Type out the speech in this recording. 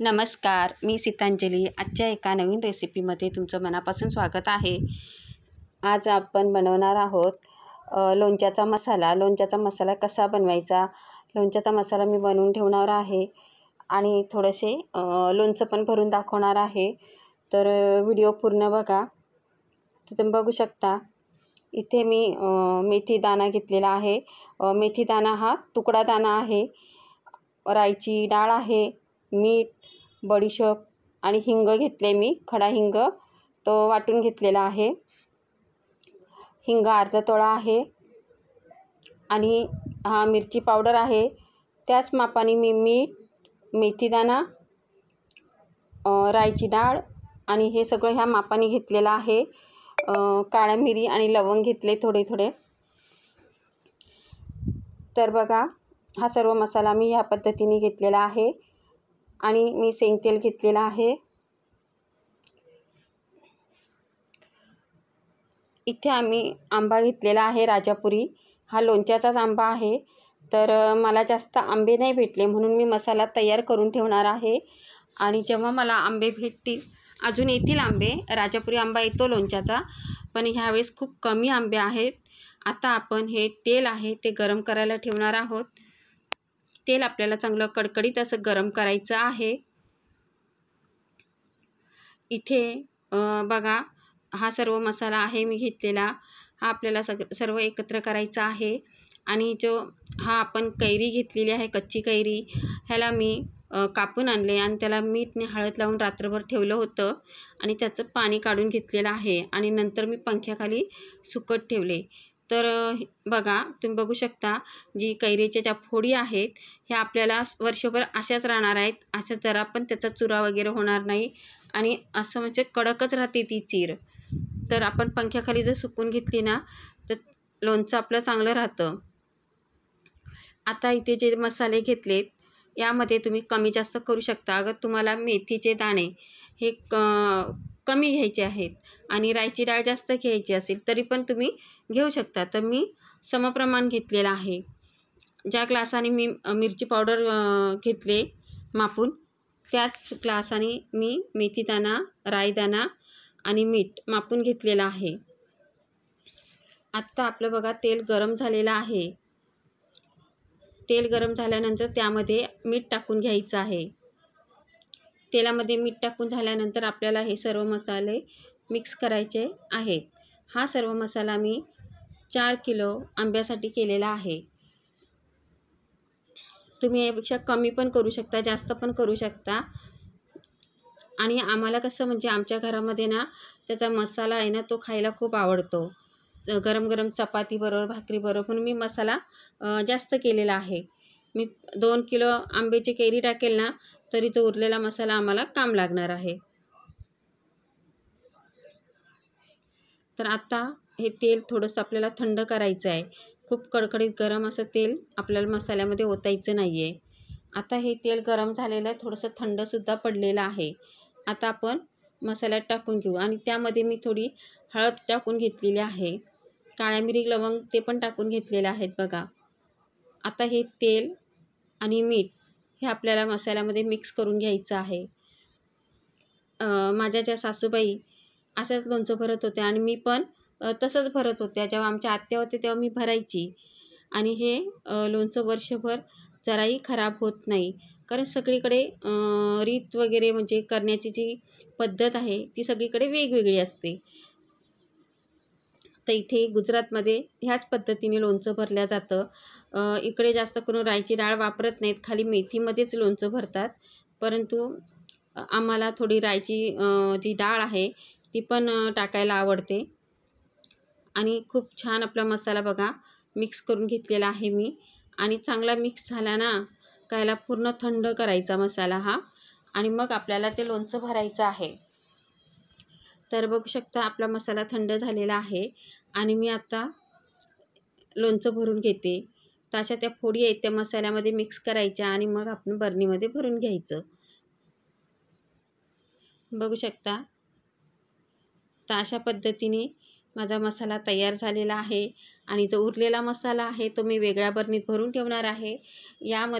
नमस्कार मी सीतांजली आजच्या एका नवीन रेसिपीमध्ये तुमचं मनापासून स्वागत आहे आज आपण बनवणार आहोत लोणच्याचा मसाला लोणच्याचा मसाला कसा बनवायचा लोणच्याचा मसाला मी बनवून ठेवणार आहे आणि थोडेसे लोणचं पण भरून दाखवणार आहे तर व्हिडिओ पूर्ण बघा तुम्ही बघू शकता इथे मी मेथी दाणा घेतलेला आहे मेथी दाणा हा तुकडा दाणा आहे राईची डाळ आहे मीठ बडीशेप आणि हिंग घेतले मी खडा हिंग तो वाटून घेतलेला आहे हिंग अर्धा तोळा आहे आणि हा मिरची पावडर आहे त्याच मापाने मी मीठ मेथीदाणा रायची डाळ आणि हे सगळं ह्या मापाने घेतलेलं आहे काळ्या मिरी आणि लवंग घेतले थोडे थोडे तर बघा हा सर्व मसाला मी ह्या पद्धतीने घेतलेला आहे आणि मी शेंगतेल घेतलेला आहे इथे आम्ही आंबा घेतलेला आहे राजापुरी हा लोणच्याचाच आंबा आहे तर मला जास्त आंबे नाही भेटले म्हणून मी मसाला तयार करून ठेवणार आहे आणि जेव्हा मला आंबे भेटतील अजून येतील आंबे राजापुरी आंबा येतो लोणच्याचा पण ह्यावेळेस खूप कमी आंबे आहेत आता आपण हे तेल आहे ते गरम करायला ठेवणार आहोत तेल आपल्याला चांगलं कडकडीत असं गरम करायचं आहे इथे बघा हा सर्व मसाला आहे मी घेतलेला हा आपल्याला सग सर्व एकत्र करायचा आहे आणि जो हा आपण कैरी घेतलेली आहे कच्ची कैरी ह्याला मी कापून आणले आणि त्याला मीठने हळद लावून रात्रभर ठेवलं होतं आणि त्याचं पाणी काढून घेतलेलं आहे आणि नंतर मी पंख्याखाली सुकत ठेवले तर बघा तुम्ही बघू शकता जी कैरीच्या ज्या फोडी आहेत ह्या आपल्याला वर्षभर अशाच राहणार आहेत अशा जरा पण त्याचा चुरा वगैरे होणार नाही आणि असं म्हणजे कडकच राहते ती चीर तर आपण पंख्याखाली जर सुकून घेतली ना तर लोणचं आपलं चांगलं राहतं आता इथे जे मसाले घेतलेत यामध्ये तुम्ही कमी जास्त करू शकता अगं तुम्हाला मेथीचे दाणे हे क कमी घ्यायचे आहेत आणि रायची डाळ जास्त घ्यायची असेल तरी पण तुम्ही घेऊ शकता तर मी समप्रमाण घेतलेलं आहे ज्या ग्लासाने मी मिरची पावडर घेतले मापून त्याच ग्लासाने मी मेथीदाना रायदाना आणि मीठ मापून घेतलेलं आहे आत्ता आपलं बघा तेल गरम झालेलं आहे तेल गरम झाल्यानंतर त्यामध्ये मीठ टाकून घ्यायचं आहे तेलामध्ये मीठ टाकून झाल्यानंतर आपल्याला हे सर्व मसाले मिक्स करायचे आहेत हा सर्व मसाला मी चार किलो आंब्यासाठी केलेला आहे तुम्ही यापेक्षा कमी पण करू शकता जास्त पण करू शकता आणि आम्हाला कसं म्हणजे आमच्या घरामध्ये ना त्याचा मसाला आहे ना तो खायला खूप आवडतो गरम गरम चपातीबरोबर भाकरीबरोबर पण मी मसाला जास्त केलेला आहे मी दोन किलो आंब्याची केरी टाकेल ना तरी तो उरलेला मसाला आम्हाला काम लागणार आहे तर आता हे तेल थोडंसं आपल्याला थंड करायचं आहे खूप कडकडीत गरम असं तेल आपल्याला मसाल्यामध्ये ओतायचं नाही आहे आता हे तेल गरम झालेलं आहे थोडंसं थंडसुद्धा पडलेलं आहे आता आपण मसाल्यात टाकून घेऊ आणि त्यामध्ये मी थोडी हळद टाकून घेतलेली आहे काळ्या मिरी लवंग ते पण टाकून घेतलेले आहेत बघा आता हे तेल आणि मीठ हे आपल्याला मसाल्यामध्ये मिक्स करून घ्यायचं आहे माझ्या ज्या सासूबाई असंच लोणचं भरत होत्या आणि मी पण तसंच भरत होत्या जेव्हा आमच्या आत्या होते तेव्हा मी भरायची आणि हे लोणचं वर्षभर जराही खराब होत नाही कारण सगळीकडे रीत वगैरे म्हणजे करण्याची जी पद्धत आहे ती सगळीकडे वेगवेगळी असते तर इथे गुजरातमध्ये ह्याच पद्धतीने लोणचं भरल्या जातं इकडे जास्त करून रायची डाळ वापरत नाहीत खाली मेथीमध्येच लोणचं भरतात परंतु आम्हाला थोडी रायची जी डाळ आहे ती पण टाकायला आवडते आणि खूप छान आपला मसाला बघा मिक्स करून घेतलेला आहे मी आणि चांगला मिक्स झाला ना कायला पूर्ण थंड करायचा मसाला हा आणि मग आपल्याला ते लोणचं भरायचं आहे तर बघू शकता आपला मसाला थंड झालेला आहे आणि मी आता लोणचं भरून घेते तर अशा त्या फोडी आहेत त्या मसाल्यामध्ये मिक्स करायच्या आणि मग आपण बर्नीमध्ये भरून घ्यायचं बघू शकता तर अशा पद्धतीने माझा मसाला तयार झालेला आहे आणि जो उरलेला मसाला आहे तो मी वेगळ्या बर्नीत भरून ठेवणार आहे यामध्ये